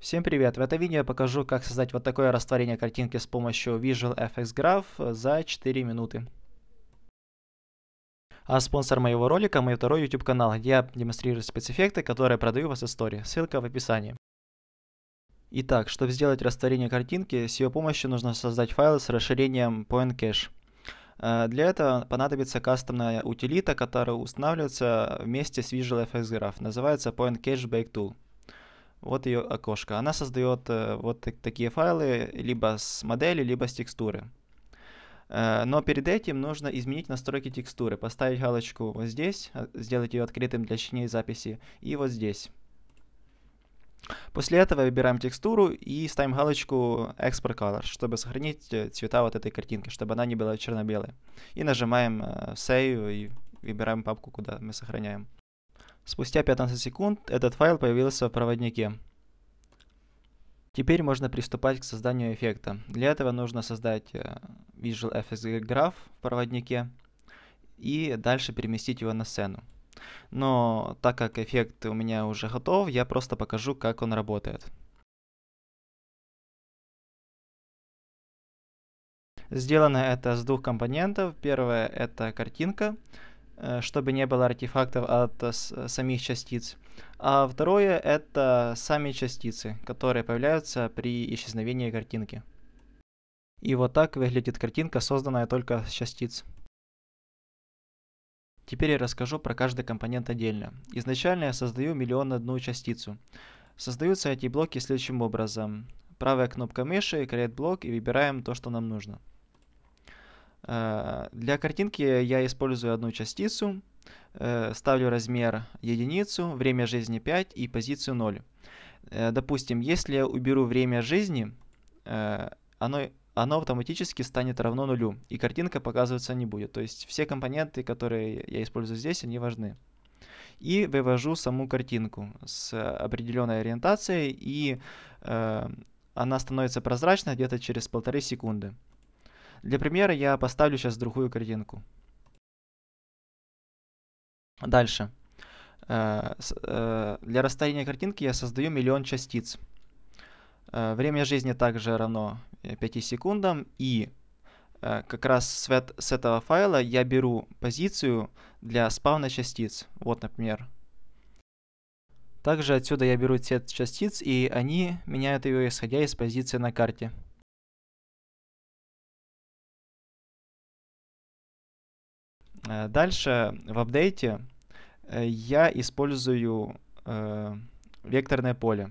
Всем привет! В этом видео я покажу, как создать вот такое растворение картинки с помощью Visual FX Graph за 4 минуты. А спонсор моего ролика – мой второй YouTube канал, где я демонстрирую спецэффекты, которые продаю в Ассесстории. Ссылка в описании. Итак, чтобы сделать растворение картинки, с ее помощью нужно создать файл с расширением .cache. Э, для этого понадобится кастомная утилита, которая устанавливается вместе с Visual FX Graph. Называется .cache Bake Tool. Вот ее окошко. Она создает э, вот такие файлы либо с модели, либо с текстуры. Э, но перед этим нужно изменить настройки текстуры, поставить галочку вот здесь, э, сделать ее открытым для чтения записи, и вот здесь. После этого выбираем текстуру и ставим галочку Export Color, чтобы сохранить цвета вот этой картинки, чтобы она не была черно-белой. И нажимаем Save и выбираем папку, куда мы сохраняем. Спустя 15 секунд этот файл появился в проводнике. Теперь можно приступать к созданию эффекта. Для этого нужно создать э, Visual FX Graph в проводнике и дальше переместить его на сцену. Но так как эффект у меня уже готов, я просто покажу, как он работает. Сделано это с двух компонентов. Первое это картинка, Э, чтобы не было артефактов от э, э, самих частиц. А второе — это сами частицы, которые появляются при исчезновении картинки. И вот так выглядит картинка, созданная только с частиц. Теперь я расскажу про каждый компонент отдельно. Изначально я создаю миллион одну частицу. Создаются эти блоки следующим образом. Правая кнопка мыши, create блок и выбираем то, что нам нужно. Э, для картинки я использую одну частицу, э, ставлю размер единицу, время жизни 5 и позицию 0. Э, допустим, если я уберу время жизни, оно, оно автоматически станет равно нулю, и картинка показываться не будет. То есть все компоненты, которые я использую здесь, они важны. И вывожу саму картинку с определенной ориентацией, и э, она становится прозрачной где-то через полторы секунды. Для примера я поставлю сейчас другую картинку. Дальше. Э, э, для расстояния картинки я создаю миллион частиц. Э, время жизни также равно 5 секундам, и как раз с этого файла я беру позицию для спавна частиц. Вот, например. Также отсюда я беру цвет частиц, и они меняют ее, исходя из позиции на карте. Э, дальше в апдейте э, я использую э, векторное поле.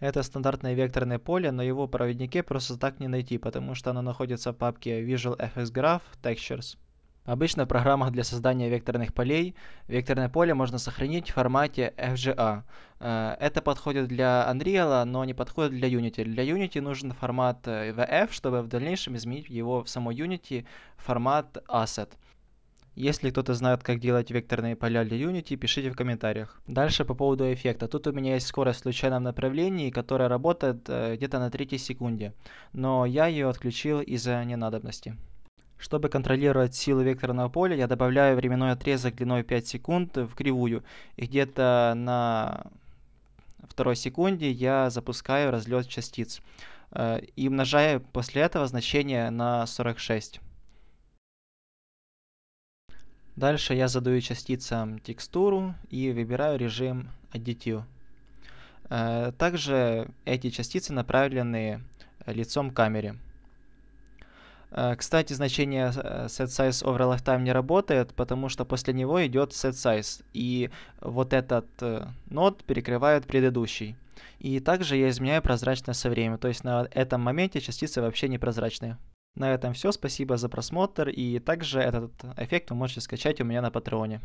Это стандартное векторное поле, но его проводнике просто так не найти, потому что оно находится в папке Visual FX Graph Textures. Обычно в программах для создания векторных полей векторное поле можно сохранить в формате FGA. Это подходит для Unreal, но не подходит для Unity. Для Unity нужен формат VF, чтобы в дальнейшем изменить его в самой Unity формат Asset. Если кто-то знает, как делать векторные поля для Unity, пишите в комментариях. Дальше по поводу эффекта. Тут у меня есть скорость в случайном направлении, которая работает э, где-то на третьей секунде. Но я ее отключил из-за ненадобности. Чтобы контролировать силу векторного поля, я добавляю временной отрезок длиной 5 секунд в кривую. И где-то на второй секунде я запускаю разлет частиц. Э, и умножаю после этого значение на 46. Дальше я задаю частицам текстуру и выбираю режим Additive. Э, также эти частицы направлены э, лицом к камере. Э, кстати, значение set size over lifetime не работает, потому что после него идет set size, и вот этот нод перекрывает предыдущий. И также я изменяю прозрачность со временем, то есть на этом моменте частицы вообще непрозрачные. На этом все. Спасибо за просмотр. И также этот эффект вы можете скачать у меня на Патреоне.